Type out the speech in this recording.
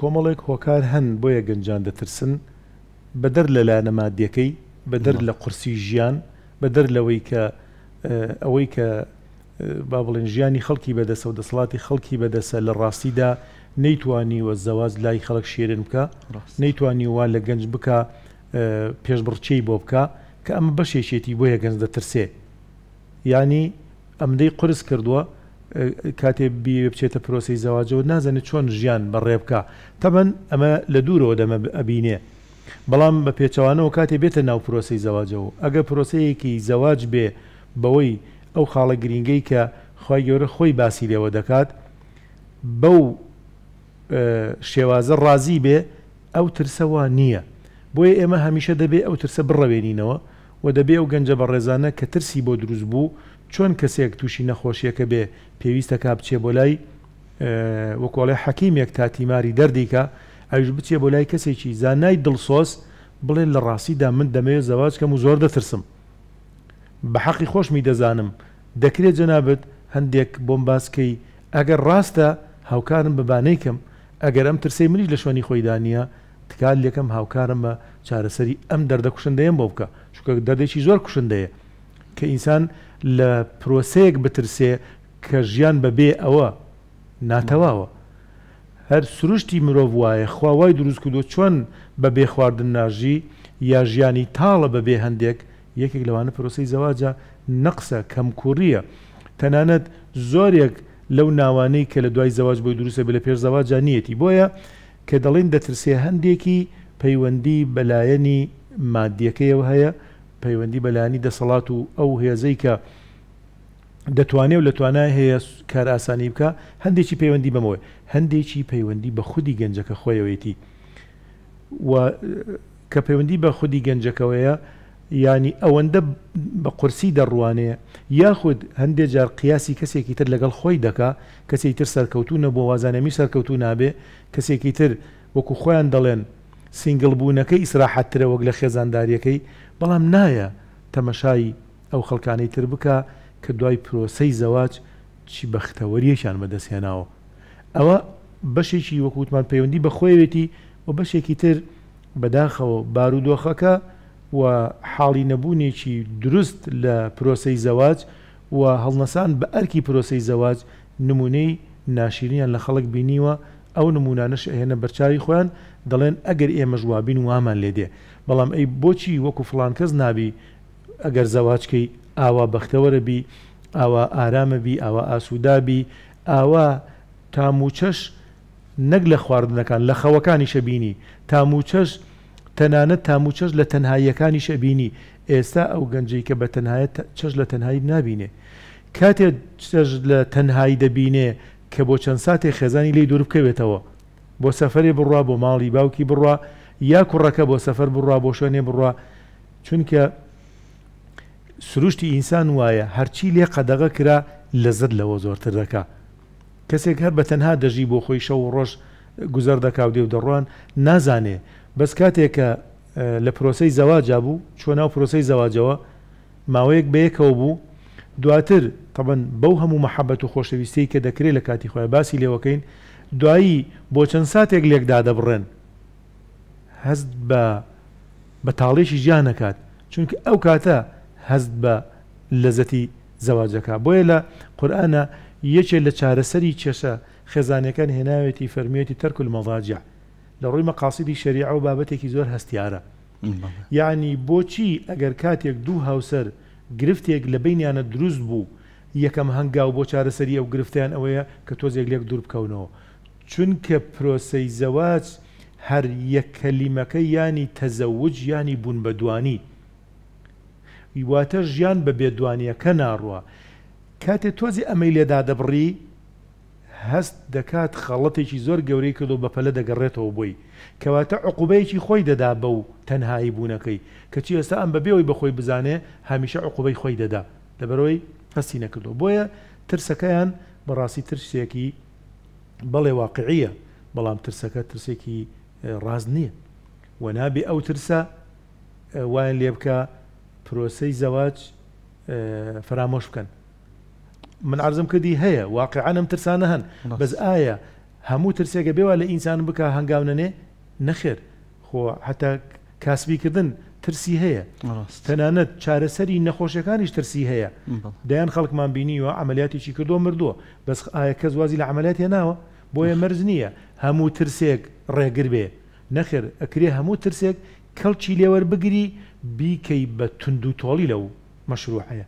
کۆمەڵێک هۆکار هەن بۆیە گەنجان دەترسن بە دەر لە لا نەمادیەکەی بە دەر لە قورسی ژیان بە دەر لەوەی کە ئەوەی کە با بڵێن ژیانی خەڵکی بەدەسە و دەسەڵاتی خەڵکی بەدەسە لە ڕاستیدا نەیتوانی وە زەواز لای خەڵک شێرن بکە نەیتوانی وا لە گەنج بکە پێشبڕچەی بۆ بکە کە ئەمە بەشێشێتی بۆیە گەنج دەترسێ ینی ئەمدەی قرس کردووە کاتێ بی بچێتە پرۆسی زەواجەوە نازانێت چۆن ژیان بەڕێ بکە تەبەن ئەمە لە دوورەوە دەمە ئەبینێ بەڵام بە پێچەوانەوە کاتێ بێتە ناو پرۆسی زەواجەوە ئەگە پرۆسەیەکی زەواج بێ بەوەی ئەو خاڵە گرینگەی کە خی گەورە خۆی باسی لێەوە دەکات بەو شێوازە ڕازی بێ ئەو ترسەوە نییە بۆیە ئێمە هەمیشە دەبێت ئەو ترسە بڕەوێنینەوە و دەبێ ئەو گەنجە بە ڕێزانە کە ترسی بۆ دروست بوو چۆن کەسێک تووشی نەخۆشیەکە بێ پێویستەکە بچێ بۆ لای وەکۆڵی حەکیمێک تا تیماری دەردیکە ئەوش بچێ بۆ لای کەسێکی زانای دڵسۆس بڵێ لە ڕاستیدا من دەمەوێت زەواجکەم و زۆر دەترسم بە حەقی خۆشمی دەزانم دەکرێت جەنابەت هەندێک بۆم باسکەی ئەگەر ڕاستە هاوکارم بەبانەیکەم ئەگەر ئەم ترسی منیش لە شوێنی خۆیدانە تکال لەکەم هاوکارم بە چارەسەری ئەم دەردە کوشندەیەم بۆ بکە چکە دەردێکی زۆر کوشندەیە کە ئینسان لە پرۆسەیەک بترسێ کە ژیان بەبێ ئەوە ناتەواوە هەر سروشتی مرۆڤ وایە خواوای دروست کردو چۆن بەبێ خواردن ناژی یا ژیانی تاڵە بەبێ هەندێک یەکێک لەوانە پرۆسی زەواجە نەقسە کەمکوڕیە تەنانەت زۆرێک لەو ناوانەی کە لە دوای زەواج بۆی دروستە بە لە پێش زەواجە نیەتی بۆیە کە دەڵێن دەترسێ هەندێکی پەیوەندی بەلایەنی مادیەکەیەوە هەیە پەیوەندی بەلانی دەسەڵات و ئەو هێزەی کە دەتوانێ و لە توانای هەیە کار ئاسانی بکە هەندێکی پەیوەندی بەمەوەی هەندێکی پەیوەندی بە خودی گەنجەکە خۆیەوەیەتی کە پەیوەندی بە خودی گەنجەکەوەیە ینی ئەوەندە بە قورسی دەڕوانەیە یاخود هەندێک جار قیاسی کەسێکی تر لەگەڵ خۆی دکا کەسێک تر سەرکەوتو نەبوو وازانەمی سەرکەوتو نابێ کەسێکی تر وەکو خۆیان دەڵێن سنگل بوونەکەی ئیسراحەتترە وەک لە خێزانداریەکەی بەڵام نایە تەمەشایی ئەو خەڵکانەی تر بکە کە دوای پرۆسەی زەواج چی بەختەوەریەشان بەدەستێناوە ئەوە بەشێکی وەکووتمان پەیوەندی بەخۆیەتی و بەشێکی تر بەداخەوە بارودۆخەکە و حاڵی نەبوونێکی دروست لە پرۆسەی زەواج و هەڵنەسان بە ئەرکی پرۆسەی زەواج نمونەی ناشرینیان لە خەڵک بینیوە ئەو نمونانش هێنە بەرچاوی خۆیان دەڵێن ئەگەر ئێمە ژوابین وامان لێدێ بەڵام ئەی بۆچی وەکو فلان کەس نابی ئەگەر زەواچکەی ئاوا بەختەوەرەبی ئاوا ئارامەبی ئاوا ئاسوودابی ئاوا تاموچەش نەک لە خواردنەکان لە خەوەکانی شەبینی تاموچەش تەنانەت تاموچەش لە تەنهاییەکانی شەبینی ئێستا ئەو گەنجی کە بە تەنهایەت چەش لە تەنهایی نابینێ کاتێ چەش لە تەنهایی دەبینێ کە بۆ چەند ساتێک خێزانی لی دوور بکەوێتەوە بۆ سەفری بڕوا بۆ ماڵی باوکی بڕوا یا کوڕەکە بۆ سەفەر بڕوا بۆ شوێنێ بڕوا چونکە سروشتی ئینسان وایە هەرچی لێ قەدەغە کرا لە زد لەوە زۆرتر دەکا کەسێک هەر بە تەنها دەژی بۆ خۆی شەو و ڕۆژ گوزەر دەکاو دێ و دەڕوان نازانێ بەس کاتێک کە لە پرۆسی زەواجا بوو چۆ ناو پرۆسی زەواجەوە ماوەیەک بەیەکەوە بوو دواتر تەبەن بەو هەموو مەحەبەت و خۆشەویستی کە دەکرێت لە کاتی خۆی باسی لێوەکەین دوایی بۆ چەند ساتێک لێکدا دەبڕێن هەست بە بەتاڵێکی ژیان نکات چونکە ئەو کاتە هەست بە لەزەتی زەواجەکە بۆیە لە قورآە یەکێ لە چارەسەری چێشە خێزانەکان هێناوێتی فەرمیێتی تەرکل مەڵاجع لە ڕووی مەقاسیدی شریع و بابەتێکی زۆر هەستیارە یعنی بۆچی ئەگەر کاتێک دوو هاوسەر گرفتێک لە بینیانە دروست بوو یەکەم هەنگاو بۆ چارەسەری ئەو گرفتیان ئەوەیە کە تۆزێک لێک دوور بکەونەوە چونکە پرۆسەی زەواج هەر یەکەلیمەکە ینی تەزەوج ینی بوون بەدوانی واتە ژیان بە بێدوانیەکە ناڕوە کاتێ تۆزی ئەمەی لێدا دەبڕی هەست دەکات خەڵەتێکی زۆر گەورەی کردو بە پەلە دەگەڕێتەوە بووی کەواتە عقوبەیەکی خۆی دەدا بە و تەنهایی بوونەکەی کەچی ئێستا ئەم بەبێەوەی بەخۆی بزانێ هەمیشە عقوبەی خۆی دەدا لەبەرەوەی هەستی نەکردو بۆیە ترسەکەیان بەڕاستی ترسێکی بەڵێ واقعیە بەڵام ترسەکە ترسێکی ڕاز نییە و نابێ ئەو ترسە وایە لێ بکە پرۆسەی زەواج فرامۆش بکەن من عرضم کردی هەیە واقعانم ترسانە هەن بەس ئایا هەموو ترسێکە بێوە لە ئینسان بکە هەنگاونەنێ نەخێر خۆ حتا کاسبیکردن ترسی هەیە تەنانەت چارەسەری نەخۆشیەکانیش ترسی هەیە دایان خەڵکمان بینیوە ئەعملیاتیی کردو مردووە بەس ئایا کە زوازی لە ئەعملیات هێناوە بۆیە مەرز نییە هەموو ترسێک ڕێگر بێ نەخر ئەکرێ هەموو ترسێک کەڵکی لێوەربگری بیکەی بە تونند و تۆڵی لەو مەشروعەیە.